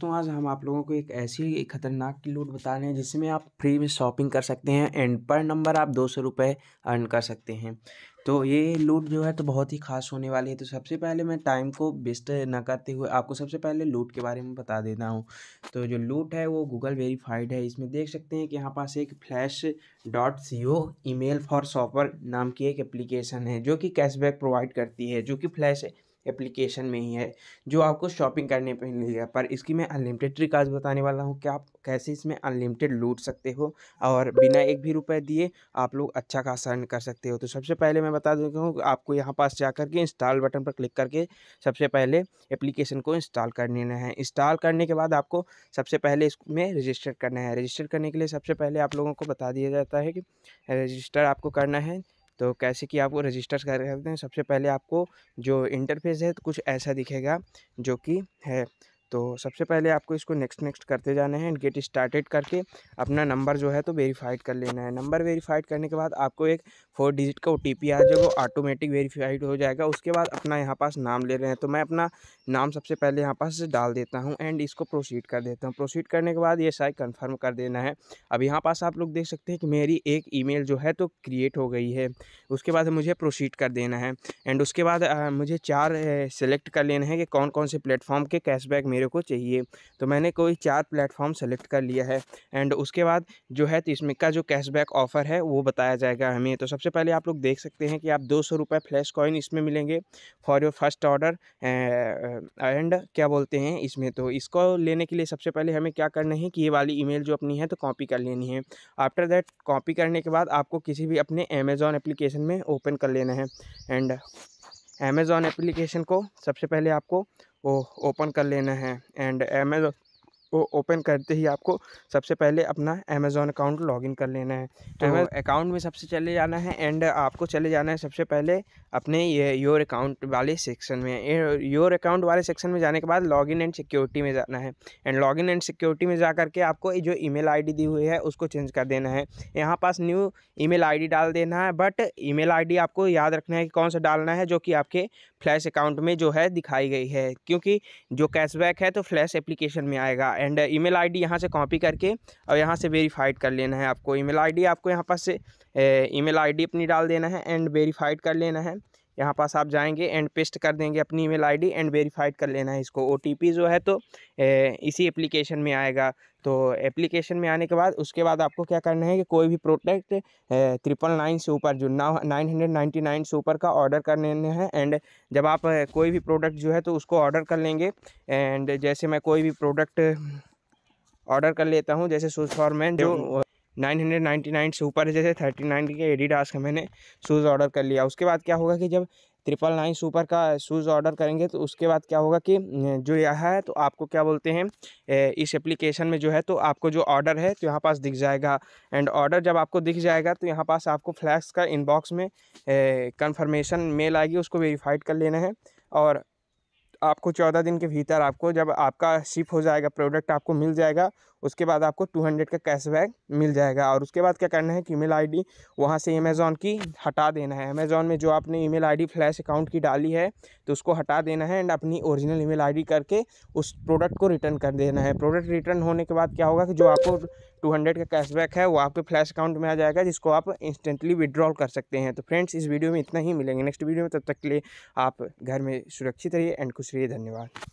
दोस्तों आज हम आप लोगों को एक ऐसी खतरनाक की लूट बता रहे हैं जिसमें आप फ्री में शॉपिंग कर सकते हैं एंड पर नंबर आप दो सौ रुपये अर्न कर सकते हैं तो ये लूट जो है तो बहुत ही खास होने वाली है तो सबसे पहले मैं टाइम को वेस्ट ना करते हुए आपको सबसे पहले लूट के बारे में बता देता हूँ तो जो लूट है वो गूगल वेरीफाइड है इसमें देख सकते हैं कि यहाँ पास एक flash dot C O E for shopper नाम की एक एप्लीकेशन है जो कि कैशबैक प्रोवाइड करती है जो कि फ्लैश एप्लीकेशन में ही है जो आपको शॉपिंग करने पे मिलेगा पर इसकी मैं अनलिमिटेड ट्रिकाज बताने वाला हूँ कि आप कैसे इसमें अनलिमिटेड लूट सकते हो और बिना एक भी रुपए दिए आप लोग अच्छा खासा अर्न कर सकते हो तो सबसे पहले मैं बता देता हूँ आपको यहाँ पास जा करके इंस्टॉल बटन पर क्लिक करके सबसे पहले एप्लीकेशन को इंस्टॉल कर लेना है इंस्टॉल करने के बाद आपको सबसे पहले इसमें रजिस्टर करना है रजिस्टर करने के लिए सबसे पहले आप लोगों को बता दिया जाता है कि रजिस्टर आपको करना है तो कैसे कि आपको रजिस्टर कर सकते हैं सबसे पहले आपको जो इंटरफेस है तो कुछ ऐसा दिखेगा जो कि है तो सबसे पहले आपको इसको नेक्स्ट नेक्स्ट करते जाना है एंड गेट स्टार्टेड करके अपना नंबर जो है तो वेरीफाइड कर लेना है नंबर वेरीफाइड करने के बाद आपको एक फोर डिजिट का ओ आ जाए वो ऑटोमेटिक वेरीफाइड हो जाएगा उसके बाद अपना यहाँ पास नाम ले रहे हैं तो मैं अपना नाम सबसे पहले यहाँ पास डाल देता हूँ एंड इसको प्रोसीड कर देता हूँ प्रोसीड करने के बाद ये सारी कन्फर्म कर देना है अब यहाँ पास आप लोग देख सकते हैं कि मेरी एक मेल जो है तो क्रिएट हो गई है उसके बाद मुझे प्रोसीड कर देना है एंड उसके बाद मुझे चार सेलेक्ट कर लेना है कि कौन कौन से प्लेटफॉर्म के कैशबैक मेरे मेरे को चाहिए तो मैंने कोई चार प्लेटफॉर्म सेलेक्ट कर लिया है एंड उसके बाद जो है तो इसमें का जो कैशबैक ऑफ़र है वो बताया जाएगा हमें तो सबसे पहले आप लोग देख सकते हैं कि आप दो सौ रुपये फ्लैश कॉइन इसमें मिलेंगे for your first order and क्या बोलते हैं इसमें तो इसको लेने के लिए सबसे पहले हमें क्या करना है कि ये वाली ई जो अपनी है तो कॉपी कर लेनी है आफ्टर दैट कॉपी करने के बाद आपको किसी भी अपने अमेज़ॉन एप्लीकेशन में ओपन कर लेना है एंड अमेज़ॉन एप्लीकेशन को सबसे पहले आपको को ओपन कर लेना है एंड अमेजोन को ओपन करते ही आपको सबसे पहले अपना अमेज़ोन अकाउंट लॉगिन कर लेना है तो अकाउंट में सबसे चले जाना है एंड आपको चले जाना है सबसे पहले अपने ये योर अकाउंट वाले सेक्शन में योर अकाउंट वाले सेक्शन में जाने के बाद लॉगिन एंड सिक्योरिटी में जाना है एंड लॉगिन एंड सिक्योरिटी में जा करके आपको जो ई मेल दी हुई है उसको चेंज कर देना है यहाँ पास न्यू ई मेल डाल देना है बट ई मेल आपको याद रखना है कि कौन सा डालना है जो कि आपके फ्लैश अकाउंट में जो है दिखाई गई है क्योंकि जो कैशबैक है तो फ्लैश एप्लीकेशन में आएगा एंड ईमेल आईडी यहाँ से कॉपी करके और यहाँ से वेरीफाइड कर लेना है आपको ईमेल आईडी आपको यहाँ पर से ईमेल आईडी अपनी डाल देना है एंड वेरीफाइड कर लेना है यहाँ पास आप जाएंगे एंड पेस्ट कर देंगे अपनी ईमेल आईडी एंड वेरीफाइड कर लेना है इसको ओटीपी जो है तो ए, इसी एप्लीकेशन में आएगा तो एप्लीकेशन में आने के बाद उसके बाद आपको क्या करना है कि कोई भी प्रोडक्ट ट्रिपल नाइन से ऊपर जो नाइन हंड्रेड नाइन्टी नाइन से ऊपर का ऑर्डर कर लेना है एंड जब आप कोई भी प्रोडक्ट जो है तो उसको ऑर्डर कर लेंगे एंड जैसे मैं कोई भी प्रोडक्ट ऑर्डर कर लेता हूँ जैसे सूज फॉर मैन जो 999 से ऊपर है जैसे 39 के एडिडास का मैंने शूज़ ऑर्डर कर लिया उसके बाद क्या होगा कि जब ट्रिपल नाइन सुपर का शूज़ ऑर्डर करेंगे तो उसके बाद क्या होगा कि जो यह है तो आपको क्या बोलते हैं इस एप्लीकेशन में जो है तो आपको जो ऑर्डर है तो यहाँ पास दिख जाएगा एंड ऑर्डर जब आपको दिख जाएगा तो यहाँ पास आपको फ्लैक्स का इनबॉक्स में कंफर्मेशन मेल आएगी उसको वेरीफाइड कर लेना है और आपको चौदह दिन के भीतर आपको जब आपका शिप हो जाएगा प्रोडक्ट आपको मिल जाएगा उसके बाद आपको टू हंड्रेड का कैशबैक मिल जाएगा और उसके बाद क्या करना है कि ईमेल आईडी वहाँ से अमेज़ॉन की हटा देना है अमेज़ॉन में जो आपने ईमेल आईडी फ्लैश अकाउंट की डाली है तो उसको हटा देना है एंड अपनी ओरिजिनल ईमेल डी करके उस प्रोडक्ट को रिटर्न कर देना है प्रोडक्ट रिटर्न होने के बाद क्या होगा कि जो आपको टू हंड्रेड का कैशबैक है वो आपके फ्लैश अकाउंट में आ जाएगा जिसको आप इंस्टेंटली विड्रॉल कर सकते हैं तो फ्रेंड्स इस वीडियो में इतना ही मिलेंगे नेक्स्ट वीडियो में तब तक के लिए आप घर में सुरक्षित रहिए एंड कुछ इसलिए धन्यवाद